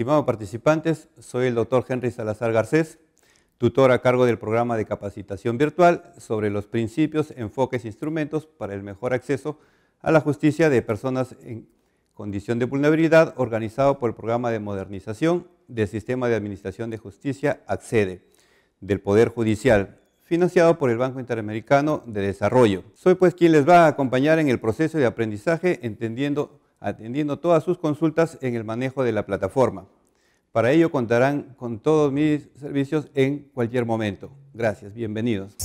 Estimados participantes, soy el doctor Henry Salazar Garcés, tutor a cargo del programa de capacitación virtual sobre los principios, enfoques e instrumentos para el mejor acceso a la justicia de personas en condición de vulnerabilidad organizado por el programa de modernización del sistema de administración de justicia ACCEDE del Poder Judicial, financiado por el Banco Interamericano de Desarrollo. Soy pues quien les va a acompañar en el proceso de aprendizaje entendiendo atendiendo todas sus consultas en el manejo de la plataforma. Para ello contarán con todos mis servicios en cualquier momento. Gracias, bienvenidos.